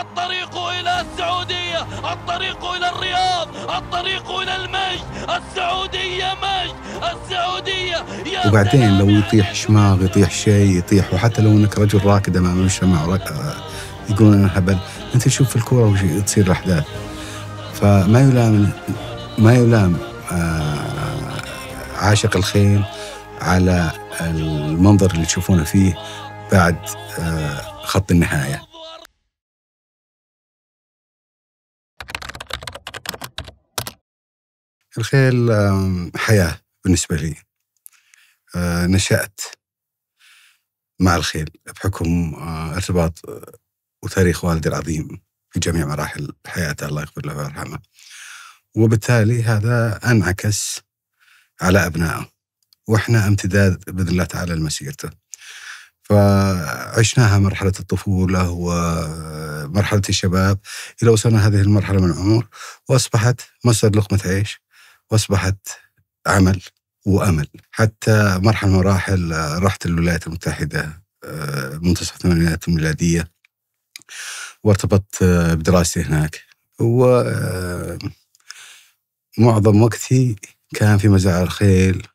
الطريق إلى السعودية الطريق إلى الرياض الطريق إلى المجد السعودية مجد السعودية يا وبعدين لو يطيح شماغ يطيح شيء يطيح وحتى لو أنك رجل راكد أمام المجتمع يقولون أنا هبل أنت تشوف في الكورة وش تصير الأحداث فما يلام ما يلام آه، عاشق الخيل على المنظر اللي تشوفونه فيه بعد آه، خط النهايه الخيل حياة بالنسبة لي آه، نشأت مع الخيل بحكم آه، ارتباط آه، وتاريخ والدي العظيم في جميع مراحل حياته الله يغفر له ويرحمه وبالتالي هذا انعكس على ابنائه واحنا امتداد باذن الله تعالى لمسيرته فعشناها مرحله الطفوله ومرحله الشباب الى وصلنا هذه المرحله من العمر واصبحت مصدر لقمه عيش واصبحت عمل وامل حتى مرحله من المراحل آه، رحت الولايات المتحده آه، منتصف الثمانينات الميلاديه وارتبطت آه، بدراستي هناك و معظم وقتي كان في مزارع الخيل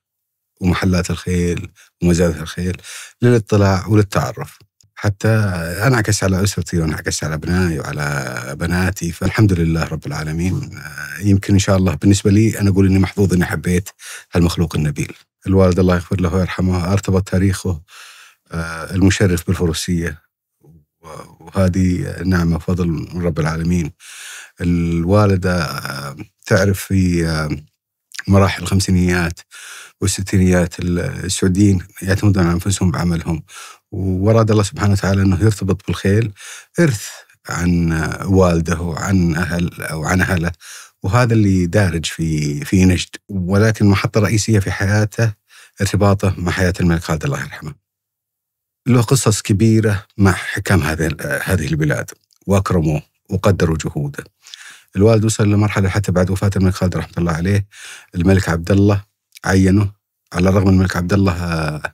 ومحلات الخيل ومزارع الخيل للاطلاع وللتعرف حتى انعكس على اسرتي وانعكس على ابنائي وعلى بناتي فالحمد لله رب العالمين آه، يمكن ان شاء الله بالنسبه لي انا اقول اني محظوظ اني حبيت هالمخلوق النبيل. الوالد الله يغفر له ويرحمه ارتبط تاريخه آه، المشرف بالفروسيه وهذه نعمه وفضل من رب العالمين. الوالده آه، تعرف في مراحل الخمسينيات والستينيات السعوديين يعتمدون على انفسهم بعملهم واراد الله سبحانه وتعالى انه يرتبط بالخيل ارث عن والده وعن اهل او عن اهله وهذا اللي دارج في في نجد ولكن المحطه الرئيسيه في حياته ارتباطه مع حياه الملك خالد الله يرحمه. له قصص كبيره مع حكام هذه هذه البلاد واكرموه وقدروا جهوده. الوالد وصل لمرحله حتى بعد وفاه الملك خالد رحمه الله عليه الملك عبد الله عينه على الرغم من الملك عبد الله آه،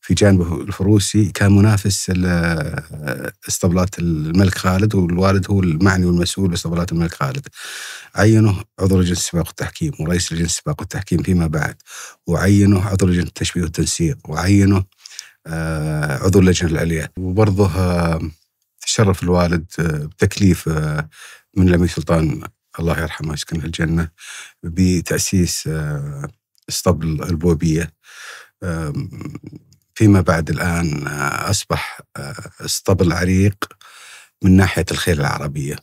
في جانبه الفروسي كان منافس آه، اسطبلات الملك خالد والوالد هو المعني والمسؤول باسطبلات الملك خالد. عينه عضو لجنه السباق والتحكيم ورئيس لجنه السباق والتحكيم فيما بعد وعينه عضو آه، لجنه التشبيه والتنسيق وعينه عضو اللجنه العليا وبرضه تشرف الوالد بتكليف من الامير سلطان الله يرحمه ويسكنه الجنه بتاسيس اسطبل البوبيه فيما بعد الان آه، اصبح آه، اسطبل عريق من ناحيه الخيل العربيه.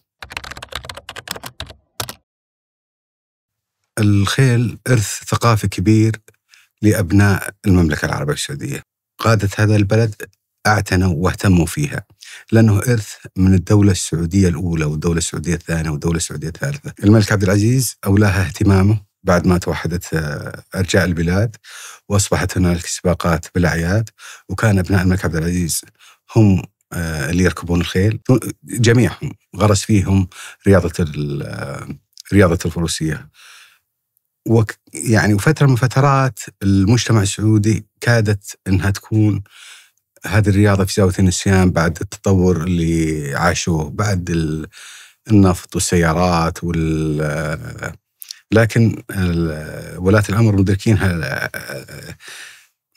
الخيل ارث ثقافي كبير لابناء المملكه العربيه السعوديه. قاده هذا البلد اعتنوا واهتموا فيها لانه ارث من الدوله السعوديه الاولى والدوله السعوديه الثانيه والدوله السعوديه الثالثه. الملك عبد العزيز اولاها اهتمامه بعد ما توحدت آه، ارجاء البلاد واصبحت هنالك سباقات بالاعياد وكان ابناء الملك عبد العزيز هم آه، اللي يركبون الخيل جميعهم غرس فيهم رياضه آه، رياضه الفروسيه وك يعني وفتره من فترات المجتمع السعودي كادت انها تكون هذه الرياضه في زاويه النسيان بعد التطور اللي عاشوه بعد النفط والسيارات وال لكن ولاة الأمر مدركين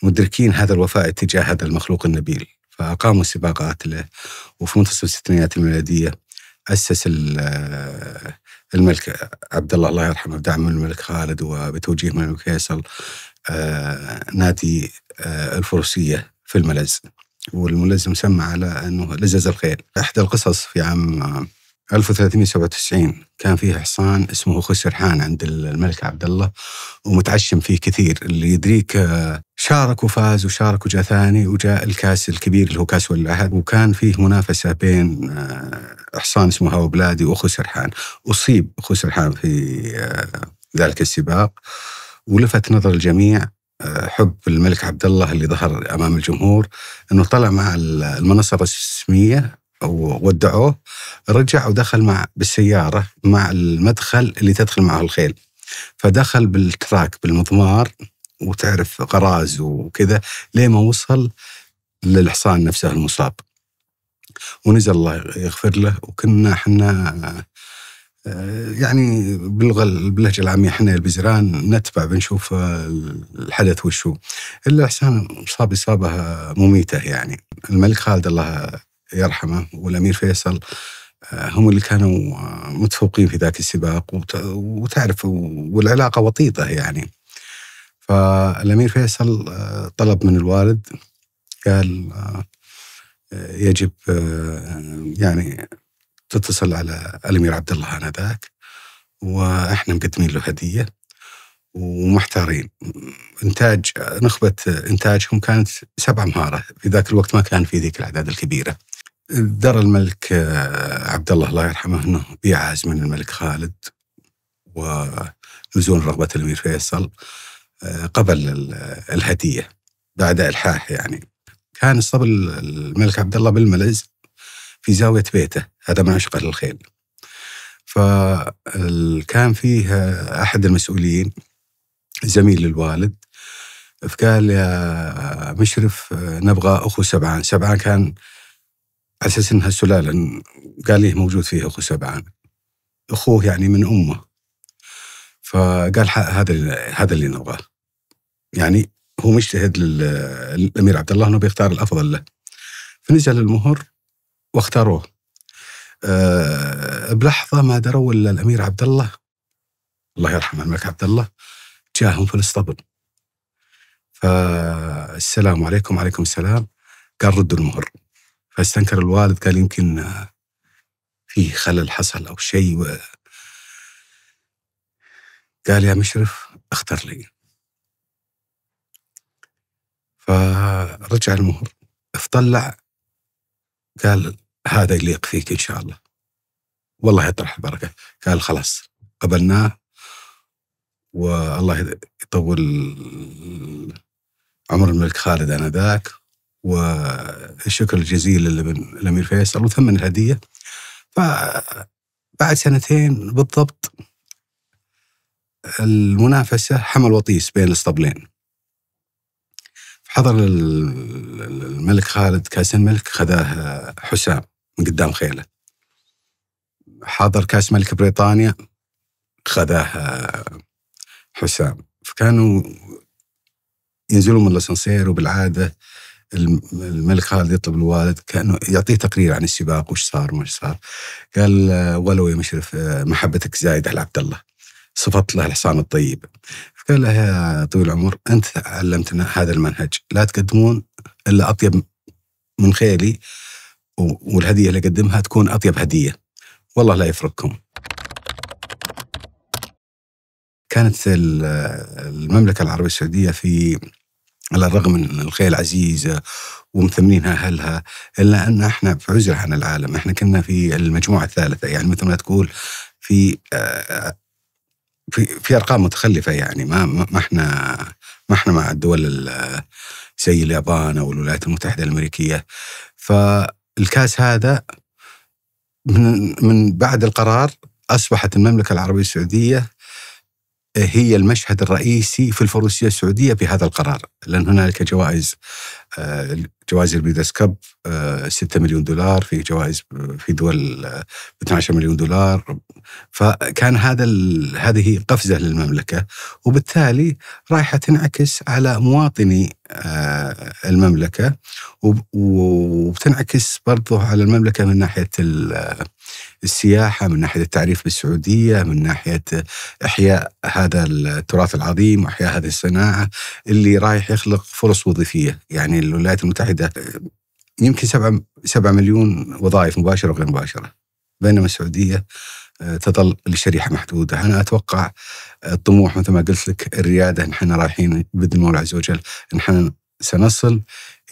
مدركين هذا الوفاء تجاه هذا المخلوق النبيل فأقاموا سباقات له وفي منتصف الستينيات الميلادية أسس الملك عبد الله الله يرحمه بدعم من الملك خالد وبتوجيه من الملك فيصل آه، نادي آه، الفروسية في الملز والملز مسمى على أنه لزز الخيل إحدى القصص في عام 1397 كان فيه حصان اسمه خسرحان عند الملك عبد الله ومتعشم فيه كثير اللي يدريك آه، شارك وفاز وشارك وجاء ثاني وجاء الكاس الكبير اللي هو كاس ولي العهد وكان فيه منافسه بين آه، حصان اسمه هاو بلادي وخسرحان اصيب خسرحان في آه، ذلك السباق ولفت نظر الجميع حب الملك عبد الله اللي ظهر امام الجمهور انه طلع مع المنصه الرسميه وودعوه رجع ودخل مع بالسيارة مع المدخل اللي تدخل معه الخيل فدخل بالتراك بالمضمار وتعرف غراز وكذا لين ما وصل للحصان نفسه المصاب ونزل الله يغفر له وكنا احنا آه، يعني باللغه باللهجه العاميه احنا البزران نتبع بنشوف الحدث وشو الا حسان مصاب اصابه مميته يعني الملك خالد الله يرحمه والامير فيصل آه، هم اللي كانوا آه، متفوقين في ذاك السباق وتعرف والعلاقه وطيده يعني فالامير فيصل آه، طلب من الوالد قال يجب يعني تتصل على الامير عبد الله انذاك واحنا مقدمين له هديه ومحتارين انتاج نخبه انتاجهم كانت سبع مهاره في ذاك الوقت ما كان في ذيك الاعداد الكبيره دار الملك آه، عبد الله الله يرحمه انه بيعز من الملك خالد ونزول رغبه الامير فيصل آه، قبل الهديه بعد الحاح يعني كان الصبر الملك عبد الله بالملز في زاويه بيته هذا من عشقه للخيل فكان فيه احد المسؤولين زميل للوالد فقال يا مشرف آه، نبغى اخو سبعان سبعان كان على اساس انها سلاله قال لي إيه موجود فيه اخو سبعان اخوه يعني من امه فقال هذا هذا اللي نبغاه يعني هو مجتهد للامير عبد الله انه بيختار الافضل له فنزل المهر واختاروه آه، بلحظه ما دروا الا الامير عبد الله الله يرحمه الملك عبد الله جاهم في الاسطبل فالسلام عليكم وعليكم السلام قال ردوا المهر فاستنكر الوالد قال يمكن آه، في خلل حصل أو شيء و... قال يا مشرف اختر لي فرجع المهر اطلع قال هذا يليق فيك إن شاء الله والله يطرح البركة قال خلاص قبلناه والله يطول عمر الملك خالد أنا ذاك والشكر الجزيل للامير فيصل وثمن الهديه فبعد سنتين بالضبط المنافسه حمل وطيس بين الاسطبلين حضر الملك خالد كاس الملك خذاه حسام من قدام خيله حضر كاس ملك بريطانيا خذاه حسام فكانوا ينزلون من الاسانسير وبالعاده الملك خالد يطلب الوالد كانه يعطيه تقرير عن السباق وش صار وش صار قال ولو يا مشرف محبتك زايده على عبد الله صفت له الحصان الطيب قال له يا طويل العمر انت علمتنا هذا المنهج لا تقدمون الا اطيب من خيلي والهديه اللي اقدمها تكون اطيب هديه والله لا يفرقكم كانت المملكه العربيه السعوديه في على الرغم من الخيل عزيزه آه، ومثمنينها اهلها الا ان احنا في عزله عن العالم، احنا كنا في المجموعه الثالثه يعني مثل ما تقول في آه، في في ارقام متخلفه يعني ما ما احنا ما احنا مع الدول آه، زي اليابان او الولايات المتحده الامريكيه فالكاس هذا من من بعد القرار اصبحت المملكه العربيه السعوديه هي المشهد الرئيسي في الفروسية السعودية بهذا القرار لأن هنالك جوائز آه، جوائز البيدس كاب 6 آه، مليون دولار في جوائز في دول 12 آه، مليون دولار فكان هذا هذه قفزة للمملكة وبالتالي رايحة تنعكس على مواطني المملكة وبتنعكس برضه على المملكة من ناحية السياحه من ناحيه التعريف بالسعوديه من ناحيه احياء هذا التراث العظيم واحياء هذه الصناعه اللي رايح يخلق فرص وظيفيه يعني الولايات المتحده يمكن 7 7 مليون وظائف مباشره وغير مباشره بينما السعوديه آه، تظل الشريحه محدوده، انا اتوقع الطموح مثل ما قلت لك الرياده نحن رايحين باذن الله عز وجل نحن سنصل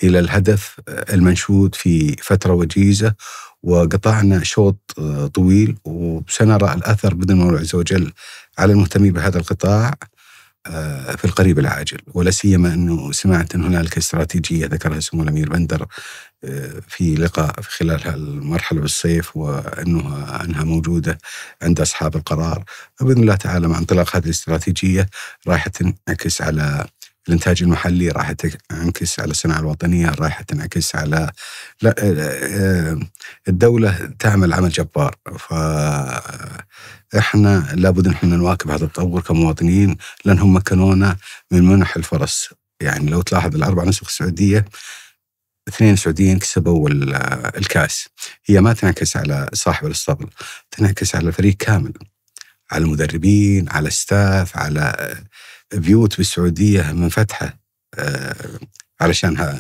الى الهدف آه، المنشود في فتره وجيزه وقطعنا شوط آه، طويل وسنرى الأثر بإذن الله عز وجل على المهتمين بهذا القطاع آه، في القريب العاجل ولا سيما انه سمعت ان هنالك استراتيجيه ذكرها سمو الامير بندر آه، في لقاء في خلال المرحله بالصيف وانه انها موجوده عند اصحاب القرار باذن الله تعالى مع انطلاق هذه الاستراتيجيه راح تنعكس على الانتاج المحلي راح تنعكس على الصناعه الوطنيه، راح تنعكس على لا آه، آه، الدوله تعمل عمل جبار ف احنا لابد ان احنا نواكب هذا التطور كمواطنين لانهم مكنونا من منح الفرص، يعني لو تلاحظ الاربع نسخ السعوديه اثنين سعوديين كسبوا آه، الكاس هي ما تنعكس على صاحب الاسطبل تنعكس على الفريق كامل على المدربين على الستاف على بيوت بالسعوديه منفتحه آه، علشان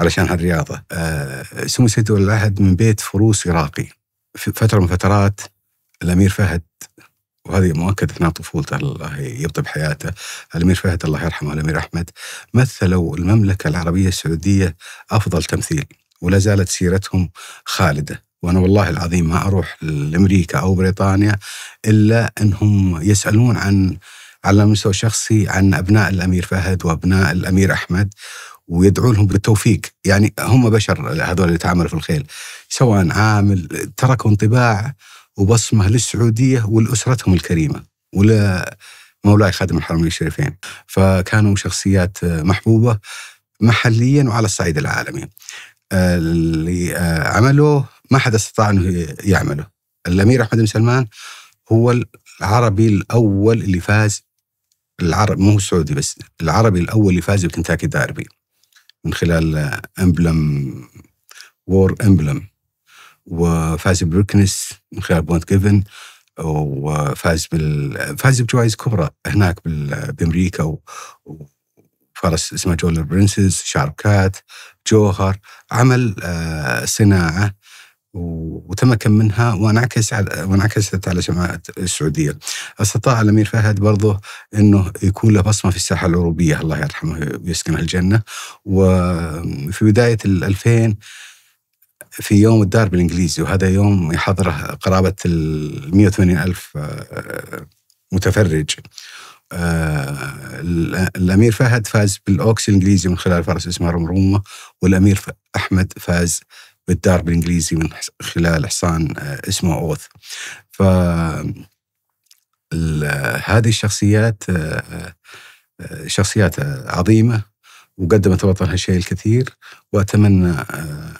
علشان هالرياضه آه، سمسة ولي العهد من بيت فروس عراقي في فتره من فترات الامير فهد وهذه مؤكد انها طفولته الله يبطي بحياته الامير فهد الله يرحمه الامير احمد مثلوا المملكه العربيه السعوديه افضل تمثيل ولا زالت سيرتهم خالده وانا والله العظيم ما اروح لامريكا او بريطانيا الا انهم يسالون عن على المستوى الشخصي عن ابناء الامير فهد وابناء الامير احمد ويدعو لهم بالتوفيق يعني هم بشر هذول اللي تعاملوا في الخيل سواء عامل تركوا انطباع وبصمه للسعوديه ولاسرتهم الكريمه ولا مولاي خادم الحرمين الشريفين فكانوا شخصيات محبوبه محليا وعلى الصعيد العالمي اللي عملوه ما حد استطاع انه يعمله الامير احمد بن سلمان هو العربي الاول اللي فاز العربي مو السعودي بس العربي الاول اللي فاز بكنتاكي داربي من خلال امبلم وور امبلم وفاز بريكنس من خلال بونت كيفن وفاز بال فاز بجوائز كبرى هناك بال... بامريكا و... فرس اسمها جولر برنسز شاركات جوهر عمل آه، صناعه وتمكن منها وانعكس على وانعكست على سمعة السعودية. استطاع الأمير فهد برضه أنه يكون له بصمة في الساحة الأوروبية الله يرحمه ويسكنه الجنة وفي بداية ال 2000 في يوم الدار بالإنجليزي وهذا يوم يحضره قرابة ال 180 ألف آه، متفرج آه الامير فهد فاز بالاوكس الانجليزي من خلال فرس اسمه رمرومه والامير احمد فاز بالدار بالانجليزي من خلال حصان آه، اسمه اوث ف هذه الشخصيات آه، آه، شخصيات عظيمه وقدمت الوطن هالشيء الكثير واتمنى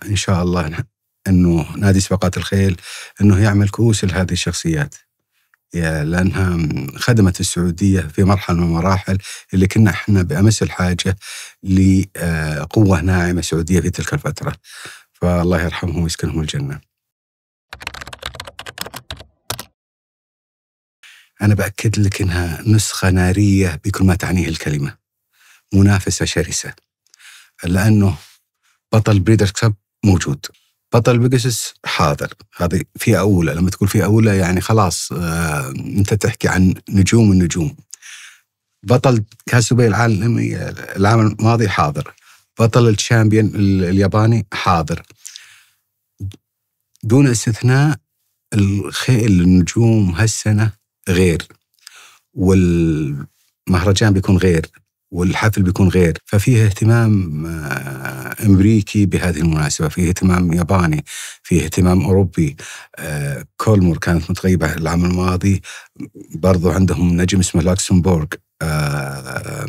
ان شاء الله انه نادي سباقات الخيل انه يعمل كؤوس لهذه الشخصيات لانها خدمت السعوديه في مرحله من المراحل اللي كنا احنا بامس الحاجه لقوه ناعمه سعوديه في تلك الفتره. فالله يرحمهم ويسكنهم الجنة أنا بأكد لك إنها نسخة نارية بكل ما تعنيه الكلمة منافسة شرسة لأنه بطل بريدرز كاب موجود بطل بيجاسس حاضر هذه في أولى لما تقول في أولى يعني خلاص آه أنت تحكي عن نجوم النجوم بطل كاس دبي العالمي العام الماضي حاضر بطل الشامبيون الياباني حاضر دون استثناء الخيل النجوم هالسنة غير والمهرجان بيكون غير والحفل بيكون غير ففيه اهتمام آه، امريكي بهذه المناسبه فيه اهتمام ياباني فيه اهتمام اوروبي آه، كولمور كانت متغيبه العام الماضي برضو عندهم نجم اسمه لوكسمبورغ آه،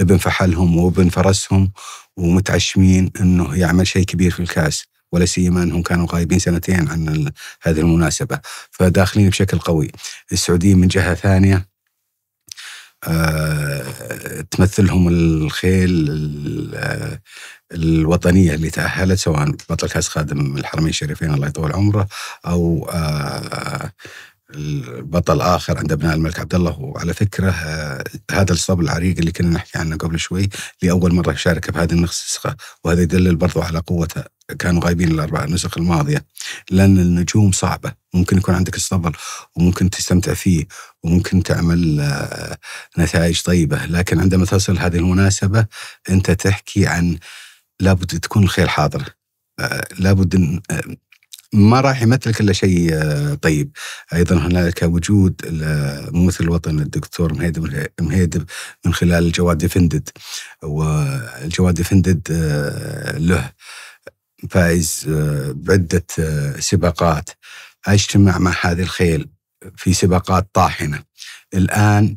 ابن فحلهم وابن فرسهم ومتعشمين انه يعمل شيء كبير في الكاس ولا سيما انهم كانوا غايبين سنتين عن هذه المناسبه فداخلين بشكل قوي السعوديين من جهه ثانيه آه، تمثلهم الخيل الوطنيه اللي تاهلت سواء بطل كاس خادم الحرمين الشريفين الله يطول عمره او آه، البطل اخر عند ابناء الملك عبد الله وعلى فكره آه، هذا الصب العريق اللي كنا نحكي عنه قبل شوي لاول مره يشارك بهذه النسخه وهذا يدلل برضو على قوته كانوا غايبين الاربع نسخ الماضيه لان النجوم صعبه ممكن يكون عندك الصبر وممكن تستمتع فيه وممكن تعمل آه، نتائج طيبه لكن عندما تصل هذه المناسبه انت تحكي عن لابد تكون الخيل حاضره آه، لابد ما راح يمثلك الا شيء آه، طيب ايضا هنالك وجود ممثل الوطن الدكتور مهيدب مهيدب من خلال الجواد ديفندد والجواد ديفندد آه، له فائز آه، بعده سباقات اجتمع مع هذه الخيل في سباقات طاحنه الان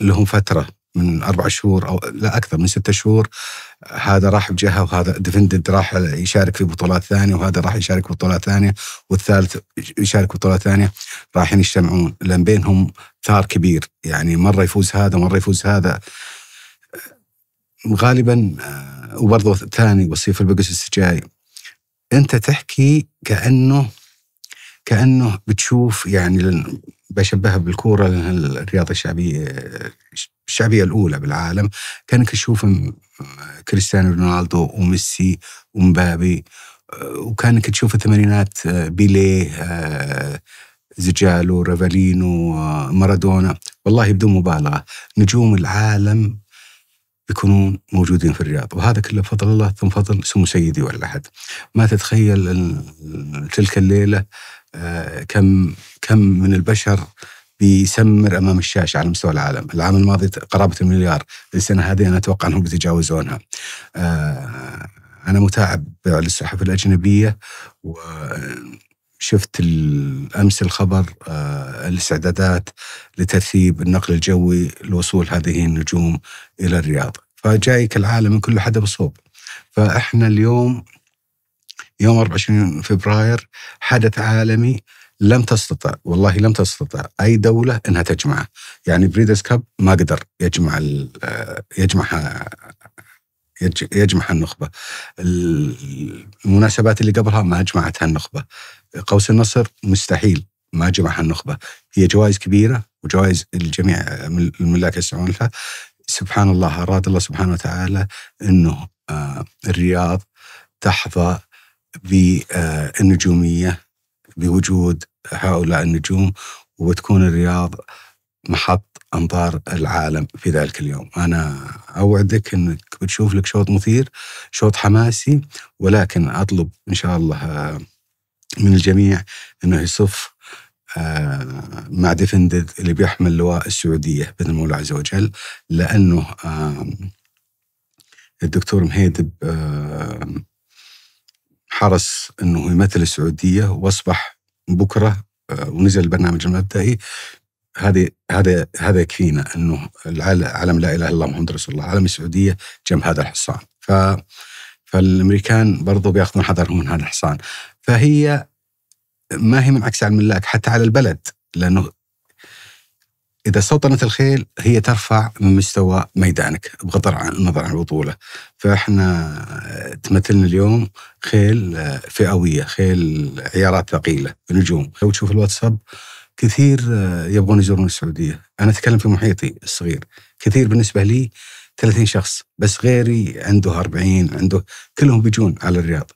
لهم فتره من اربع شهور او لا اكثر من ستة شهور هذا راح بجهه وهذا ديفندد راح يشارك في بطولات ثانيه وهذا راح يشارك في بطولات ثانيه والثالث يشارك في بطولات ثانيه رايحين يجتمعون لان بينهم ثار كبير يعني مره يفوز هذا مره يفوز هذا غالبا آه، وبرضه ثاني وصيف البقس الجاي انت تحكي كانه كانه بتشوف يعني بشبهها بالكوره الرياضه الشعبيه آه، الشعبيه الاولى بالعالم كانك تشوف كريستيانو رونالدو وميسي ومبابي آه، وكانك تشوف الثمانينات آه، بيليه آه، زجالو رافالينو مارادونا والله بدون مبالغه نجوم العالم يكونون موجودين في الرياض وهذا كله بفضل الله ثم فضل سمو سيدي ولا أحد ما تتخيل تلك الليلة كم كم من البشر بيسمر امام الشاشه على مستوى العالم، العام الماضي قرابه المليار، السنه هذه انا اتوقع انهم بيتجاوزونها. آه، انا متابع للصحف الاجنبيه و شفت امس الخبر آه الاستعدادات لترتيب النقل الجوي لوصول هذه النجوم الى الرياض فجايك العالم من كل حدا بصوب فاحنا اليوم يوم 24 فبراير حدث عالمي لم تستطع والله لم تستطع اي دوله انها تجمعه يعني بريدرز كاب ما قدر يجمع يجمع يجمع النخبه المناسبات اللي قبلها ما جمعتها النخبه قوس النصر مستحيل ما جمعها النخبه هي جوائز كبيره وجوائز الجميع الملاك يسعون لها سبحان الله اراد الله سبحانه وتعالى انه آه، الرياض تحظى بالنجوميه آه، بوجود هؤلاء النجوم وبتكون الرياض محط انظار العالم في ذلك اليوم، انا اوعدك انك بتشوف لك شوط مثير، شوط حماسي ولكن اطلب ان شاء الله آه، من الجميع انه يصف آه، مع ديفندد اللي بيحمل لواء السعوديه باذن الله عز وجل لانه الدكتور مهيدب آه، حرص انه يمثل السعوديه واصبح بكره آه، ونزل البرنامج المبدئي هذه هذا هذا يكفينا انه العالم لا اله الا الله محمد رسول الله عالم السعوديه جنب هذا الحصان ف فالامريكان برضو بياخذون حذرهم من هذا الحصان فهي ما هي منعكسه على الملاك حتى على البلد لانه اذا استوطنت الخيل هي ترفع من مستوى ميدانك بغض النظر عن البطوله فاحنا آه، تمثلنا اليوم خيل آه، فئويه خيل آه، عيارات ثقيله نجوم لو تشوف الواتساب كثير يبغون يزورون السعوديه انا اتكلم في محيطي الصغير كثير بالنسبه لي 30 شخص بس غيري عنده 40 عنده كلهم بيجون على الرياض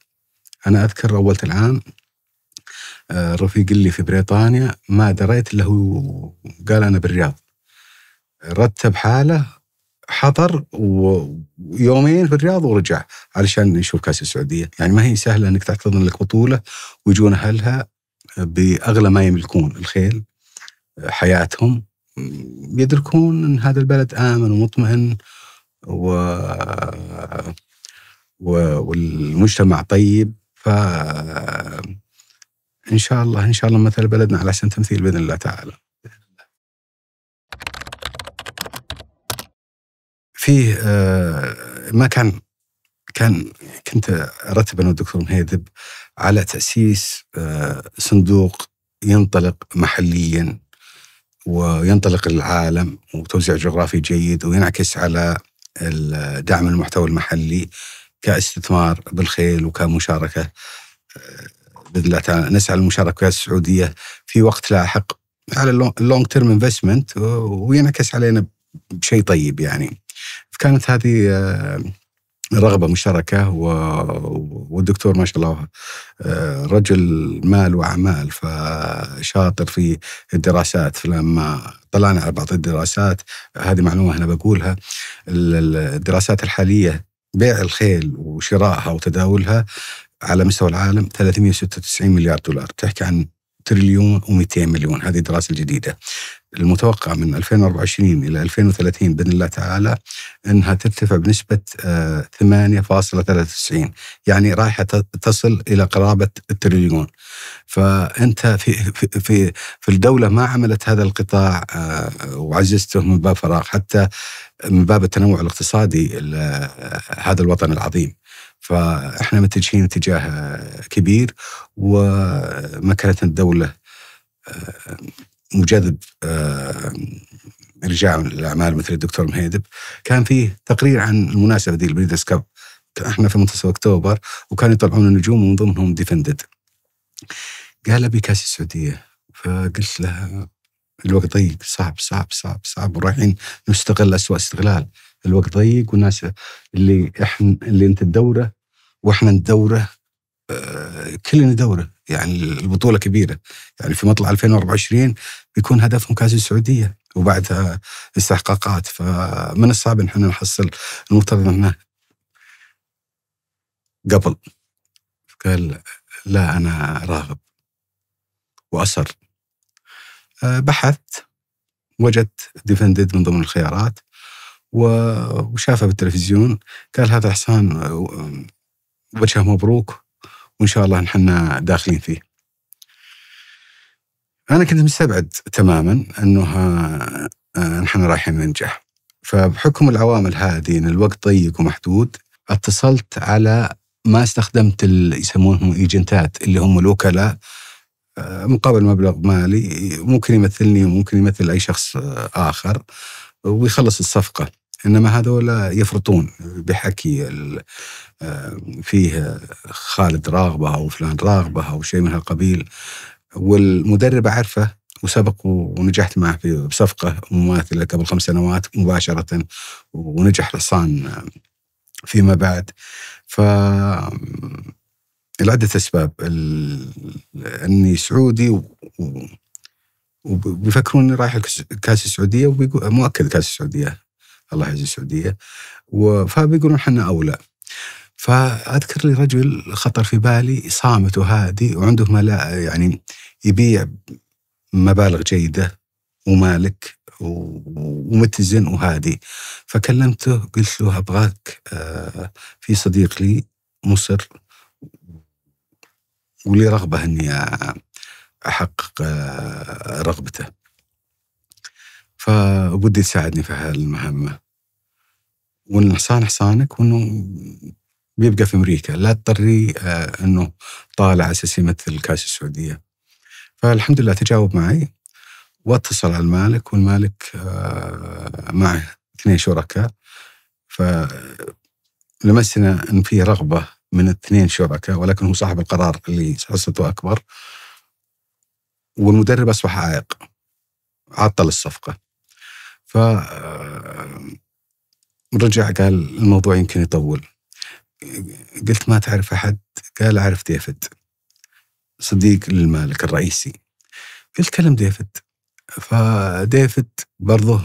انا اذكر اول العام آه، رفيق لي في بريطانيا ما دريت الا هو قال انا بالرياض رتب حاله حضر ويومين في الرياض ورجع علشان نشوف كاس السعوديه، يعني ما هي سهله انك تحتضن لك بطوله ويجون اهلها باغلى ما يملكون الخيل حياتهم يدركون ان هذا البلد امن ومطمئن و... و... والمجتمع طيب ف ان شاء الله ان شاء الله مثل بلدنا على احسن تمثيل باذن الله تعالى. فيه آه، ما كان كان كنت ارتب انا والدكتور مهيدب على تاسيس آه، صندوق ينطلق محليا وينطلق للعالم وتوزيع جغرافي جيد وينعكس على دعم المحتوى المحلي كاستثمار بالخيل وكمشاركه آه، باذن الله تعالى نسعى للمشاركات السعوديه في وقت لاحق على اللونج تيرم انفستمنت وينعكس علينا بشيء طيب يعني فكانت هذه آه، رغبه مشتركه والدكتور ما شاء الله آه، رجل مال واعمال فشاطر في الدراسات فلما طلعنا على بعض الدراسات هذه معلومه انا بقولها الدراسات الحاليه بيع الخيل وشرائها وتداولها على مستوى العالم 396 مليار دولار تحكي عن تريليون و200 مليون هذه الدراسه الجديده المتوقع من 2024 الى 2030 باذن الله تعالى انها ترتفع بنسبه 8.93 آه، يعني رايحه تصل الى قرابه التريليون فانت في في في الدوله ما عملت هذا القطاع آه، وعززته من باب فراغ حتى من باب التنوع الاقتصادي آه، هذا الوطن العظيم فاحنا متجهين اتجاه كبير ومكانة الدوله آه، مجذب آه، رجال الاعمال مثل الدكتور مهيدب كان فيه تقرير عن المناسبه دي البريدس كاب احنا في منتصف اكتوبر وكانوا يطلعون النجوم ومن ضمنهم ديفندد قال ابي كاس السعوديه فقلت له الوقت ضيق طيب، صعب صعب صعب صعب ورايحين نستغل اسوء استغلال الوقت ضيق والناس اللي احنا اللي انت الدوره واحنا الدوره آه، كلنا دوره يعني البطوله كبيره يعني في مطلع 2024 بيكون هدفهم كاس السعوديه وبعدها استحقاقات فمن الصعب ان احنا نحصل المفترض انه قبل قال لا انا راغب واصر آه، بحثت وجدت ديفندد من ضمن الخيارات وشافه بالتلفزيون قال هذا حصان آه، وجهه مبروك وان شاء الله نحن داخلين فيه. انا كنت مستبعد تماما انه آه، آه، نحن رايحين ننجح. فبحكم العوامل هذه ان الوقت ضيق ومحدود اتصلت على ما استخدمت اللي يسمونهم ايجنتات اللي هم الوكلاء مقابل مبلغ مالي ممكن يمثلني وممكن يمثل اي شخص اخر ويخلص الصفقه. انما هذول يفرطون بحكي آه، فيه خالد راغبه او فلان راغبه او شيء من هالقبيل والمدرب اعرفه وسبق ونجحت معه في بصفقه مماثله قبل خمس سنوات مباشره ونجح حصان فيما بعد ف لعدة أسباب أني سعودي و... وبيفكرون اني رايح كاس السعوديه ومؤكد كاس السعوديه الله يعز السعوديه فبيقولون احنا اولى فاذكر لي رجل خطر في بالي صامت وهادي وعنده ملا يعني يبيع مبالغ جيده ومالك ومتزن وهادي فكلمته قلت له ابغاك آه، في صديق لي مصر ولي رغبه اني احقق آه، رغبته فبدي تساعدني في هالمهمه والحصان حصانك وانه بيبقى في امريكا لا تضطري آه، انه طالع اساس يمثل كاس السعوديه فالحمد لله تجاوب معي واتصل على المالك والمالك آه، معه اثنين شركاء فلمسنا ان في رغبه من اثنين شركاء ولكن هو صاحب القرار اللي حصته اكبر والمدرب اصبح عائق عطل الصفقه ف آه، رجع قال الموضوع يمكن يطول قلت ما تعرف أحد قال أعرف ديفيد صديق للمالك الرئيسي قلت كلم ديفيد فديفيد برضه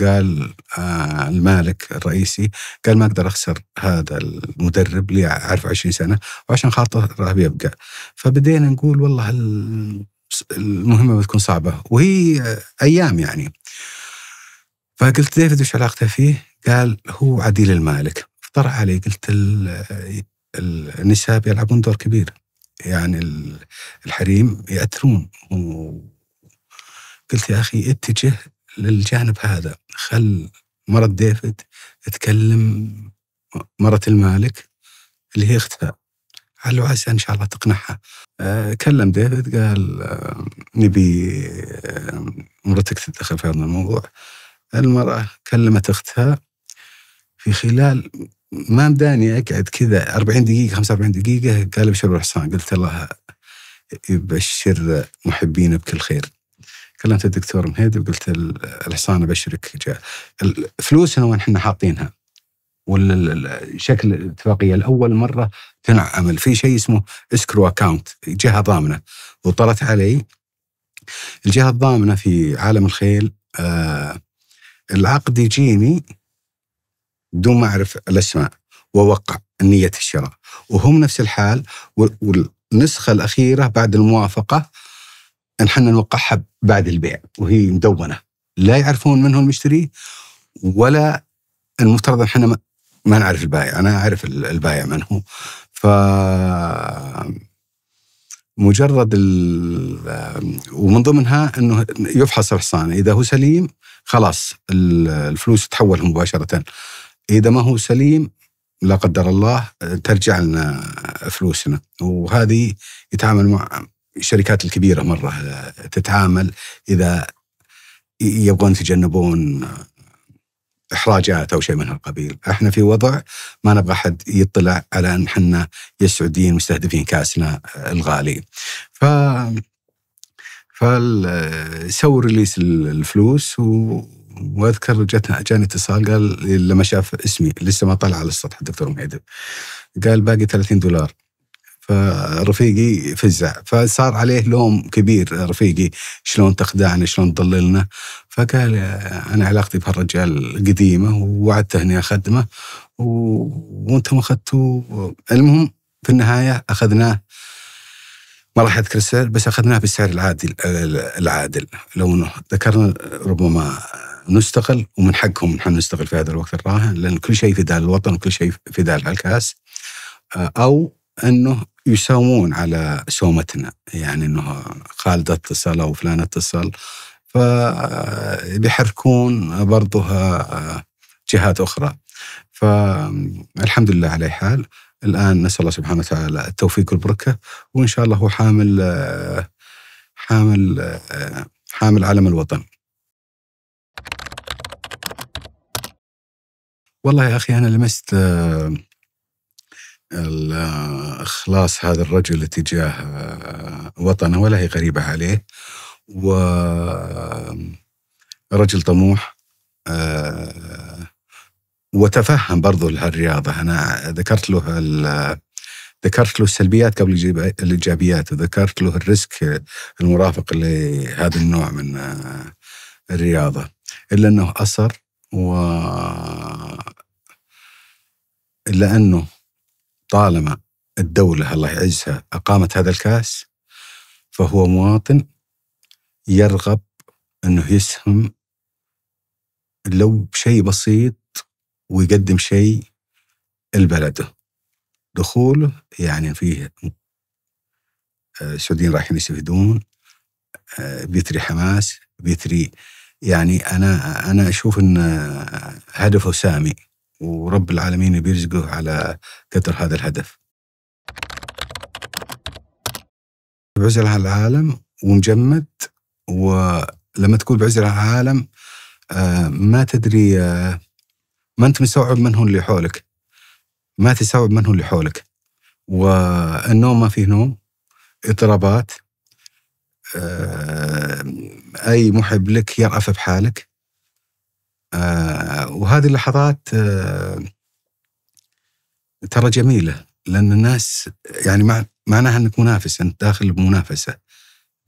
قال آه المالك الرئيسي قال ما اقدر اخسر هذا المدرب لي اعرف 20 سنه وعشان خاطره بيبقى فبدينا نقول والله المهمه بتكون صعبه وهي ايام يعني فقلت ديفيد وش علاقته فيه؟ قال هو عديل المالك طرح علي قلت النساء يلعبون دور كبير يعني الحريم يأثرون قلت يا أخي اتجه للجانب هذا خل مرة ديفيد تكلم مرة المالك اللي هي اختها قال له عسى ان شاء الله تقنعها أه كلم ديفيد قال آه، نبي آه، مرتك تتدخل في هذا الموضوع المرأة كلمت اختها في خلال ما مداني اقعد كذا 40 دقيقه 45 دقيقه قال ابشر بالحصان قلت الله يبشر محبينا بكل خير كلمت الدكتور مهيدي وقلت الحصان ابشرك جاء فلوسنا وين احنا حاطينها ولا شكل الاتفاقيه الاول مره تنعمل في شيء اسمه اسكرو اكاونت جهه ضامنه وطلت علي الجهه الضامنه في عالم الخيل آه العقد يجيني بدون ما اعرف الاسماء ووقع نيه الشراء وهم نفس الحال والنسخه الاخيره بعد الموافقه احنا نوقعها بعد البيع وهي مدونه لا يعرفون من هو المشتري ولا المفترض احنا ما, ما نعرف البائع انا اعرف البائع من هو ف مجرد ومن ضمنها انه يفحص الحصان اذا هو سليم خلاص الفلوس تحول مباشره اذا ما هو سليم لا قدر الله ترجع لنا فلوسنا وهذه يتعامل مع الشركات الكبيره مره تتعامل اذا يبغون يتجنبون احراجات او شيء من هالقبيل، احنا في وضع ما نبغى احد يطلع على ان احنا يا السعوديين مستهدفين كاسنا الغالي. ف فسووا ريليس الفلوس و واذكر جتنا جاني اتصال قال لما شاف اسمي لسه ما طلع على السطح الدكتور معيد قال باقي 30 دولار فرفيقي فزع فصار عليه لوم كبير رفيقي شلون تخدعنا شلون تضللنا فقال انا علاقتي بهالرجال قديمه ووعدته اني اخدمه و... وانت ما المهم في النهايه اخذناه ما راح اذكر السعر بس اخذناه بالسعر العادل العادل لو ذكرنا ربما نستقل ومن حقهم نحن نستقل في هذا الوقت الراهن لان كل شيء في دال الوطن وكل شيء في دال الكاس آه، او انه يساومون على سومتنا يعني انه خالد اتصل او فلان اتصل فبيحركون آه، برضه آه، جهات اخرى فالحمد لله على حال الان نسال الله سبحانه وتعالى التوفيق والبركه وان شاء الله هو حامل حامل حامل علم الوطن والله يا اخي انا لمست آه، الاخلاص آه، هذا الرجل تجاه آه، وطنه ولا هي غريبه عليه و رجل طموح وتفهم برضو الرياضة أنا ذكرت له ذكرت له السلبيات قبل الإيجابيات وذكرت له الريسك المرافق لهذا النوع من الرياضة إلا أنه أصر و إلا أنه طالما الدولة الله يعزها أقامت هذا الكاس فهو مواطن يرغب أنه يسهم لو بشيء بسيط ويقدم شيء لبلده دخوله يعني فيه السعوديين رايحين يستفيدون بيثري حماس بيثري يعني انا انا اشوف ان هدفه سامي ورب العالمين بيرزقه على قدر هذا الهدف بعزل عن العالم ومجمد ولما تقول بعزل عن العالم آه، ما تدري آه، ما انت مستوعب من هو اللي حولك ما تستوعب من هو اللي حولك والنوم ما فيه نوم اضطرابات آه، اي محب لك يرأف بحالك آه، وهذه اللحظات آه، ترى جميله لان الناس يعني معناها انك منافس انت داخل بمنافسه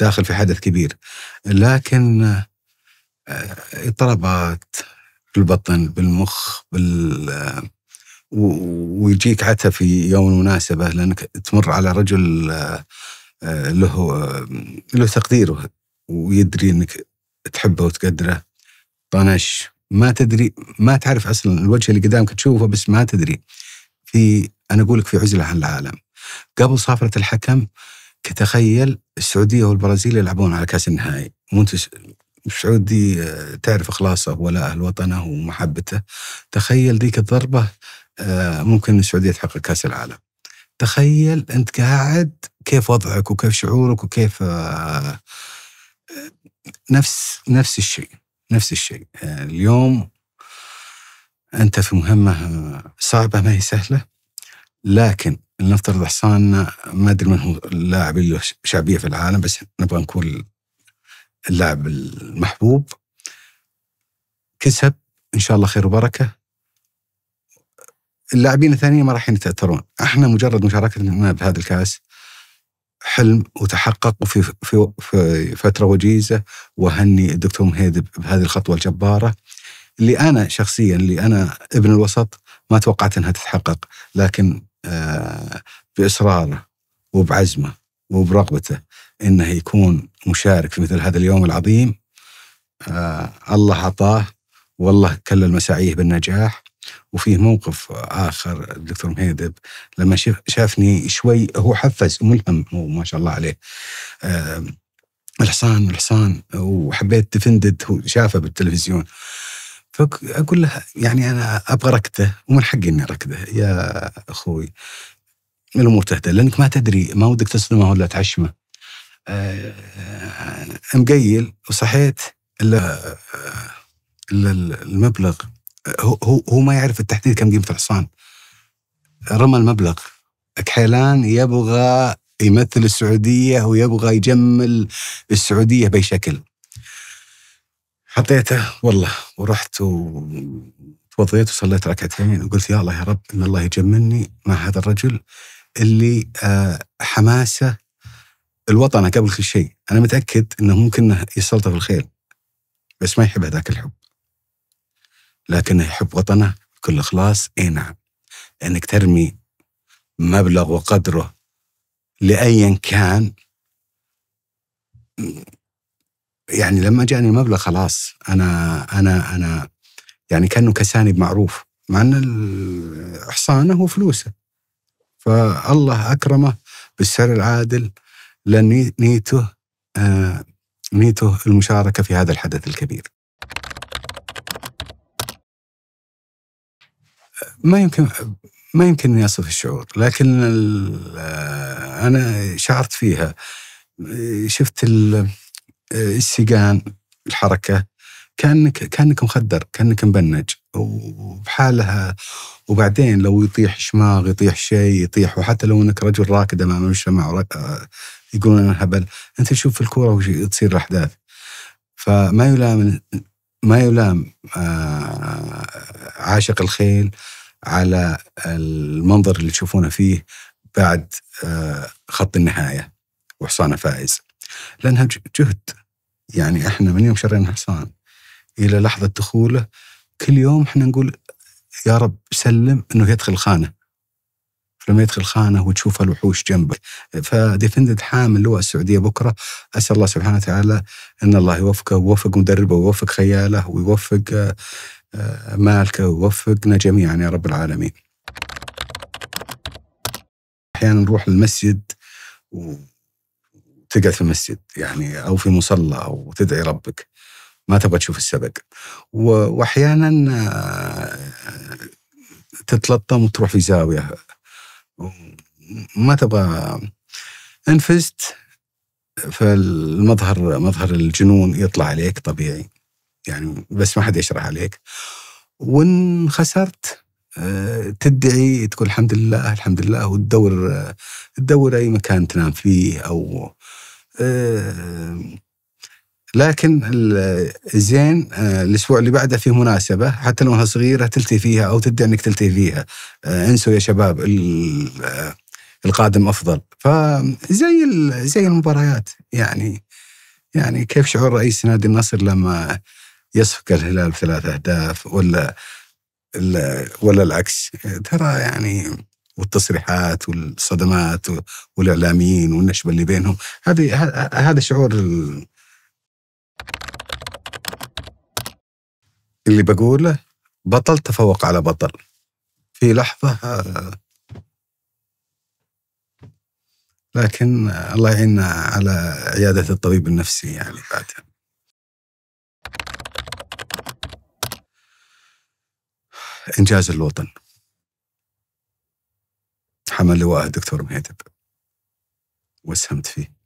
داخل في حدث كبير لكن آه، اضطرابات بالبطن بالمخ بال ويجيك حتى في يوم مناسبة لأنك تمر على رجل له له تقديره ويدري أنك تحبه وتقدره طنش ما تدري ما تعرف اصلا الوجه اللي قدامك تشوفه بس ما تدري في انا اقول لك في عزله عن العالم قبل صافره الحكم تخيل السعوديه والبرازيل يلعبون على كاس النهائي وانت السعودي آه، تعرف اخلاصه ولاءه لوطنه ومحبته تخيل ذيك الضربه آه، ممكن السعوديه تحقق كاس العالم تخيل انت قاعد كيف وضعك وكيف شعورك وكيف آه، نفس نفس الشيء نفس الشيء آه، اليوم انت في مهمه آه، صعبه ما هي سهله لكن لنفترض حصاننا ما ادري من هو اللاعب اللي له شعبيه في العالم بس نبغى نكون اللاعب المحبوب كسب ان شاء الله خير وبركه اللاعبين الثانيين ما راح يتاثرون احنا مجرد مشاركتنا بهذا الكاس حلم وتحقق في, في, في فترة وجيزة وهني الدكتور مهيد بهذه الخطوة الجبارة اللي أنا شخصيا اللي أنا ابن الوسط ما توقعت أنها تتحقق لكن آه، بإصراره وبعزمه وبرغبته أنه يكون مشارك في مثل هذا اليوم العظيم آه، الله أعطاه والله كل المساعيه بالنجاح وفيه موقف اخر الدكتور مهيدب لما شافني شوي هو حفز وملهم هو ما شاء الله عليه الحصان الحصان وحبيت تفندد هو شافه بالتلفزيون فاقول له يعني انا ابغى ركته ومن حقي اني اركده يا اخوي الامور تهدى لانك ما تدري ما ودك تصدمه ولا تعشمه آه، مقيل وصحيت الا المبلغ هو هو, هو ما يعرف التحديد كم قيمه الحصان رمى المبلغ كحيلان يبغى يمثل السعوديه ويبغى يجمل السعوديه باي شكل حطيته والله ورحت وتوضيت وصليت ركعتين وقلت يا الله يا رب ان الله يجملني مع هذا الرجل اللي آه، حماسه الوطن قبل كل شيء انا متاكد انه ممكن يسلطه في الخيل بس ما يحب هذاك الحب لكنه يحب وطنه بكل إخلاص إي نعم أنك ترمي مبلغ وقدره لأيا كان يعني لما جاني المبلغ خلاص أنا أنا أنا يعني كأنه كساني بمعروف مع أن حصانه هو فلوسه فالله أكرمه بالسعر العادل لنيته آه نيته المشاركة في هذا الحدث الكبير ما يمكن ما يمكن اني اصف الشعور لكن آه، انا شعرت فيها شفت آه، السيقان الحركه كانك كانك مخدر كانك مبنج وبحالها وبعدين لو يطيح شماغ يطيح شيء يطيح وحتى لو انك رجل راكد امام المجتمع آه، يقولون انا هبل انت تشوف في الكوره وش تصير الاحداث فما يلام ما يلام عاشق الخيل على المنظر اللي تشوفونه فيه بعد آه، خط النهايه وحصانه فائز لانها جهد يعني احنا من يوم شرينا حصان الى لحظه دخوله كل يوم احنا نقول يا رب سلم انه يدخل خانه لما يدخل خانه وتشوف الوحوش جنبه فديفندد حامل لواء السعوديه بكره اسال الله سبحانه وتعالى ان الله يوفقه ويوفق مدربه ويوفق خياله ويوفق آه، آه، مالك ووفقنا جميعا يا رب العالمين احيانا نروح للمسجد وتقعد في المسجد يعني او في مصلى وتدعي ربك ما تبغى تشوف السبق واحيانا آه، تتلطم وتروح في زاويه ما تبغى انفزت فالمظهر مظهر الجنون يطلع عليك طبيعي يعني بس ما حد يشرح عليك وان خسرت آه، تدعي تقول الحمد لله الحمد لله وتدور تدور اي مكان تنام فيه او آه، لكن الزين آه، الاسبوع اللي بعده في مناسبه حتى لو انها صغيره تلتي فيها او تدعي انك تلتي فيها انسوا يا شباب القادم افضل فزي زي المباريات يعني يعني كيف شعور رئيس نادي النصر لما يسفك الهلال ثلاث اهداف ولا ولا العكس ترى يعني والتصريحات والصدمات والاعلاميين والنشبه اللي بينهم هذه هذا شعور اللي بقوله بطل تفوق على بطل في لحظه لكن الله يعيننا على عياده الطبيب النفسي يعني بعدها إنجاز الوطن حمل لواء الدكتور مهيتب واسهمت فيه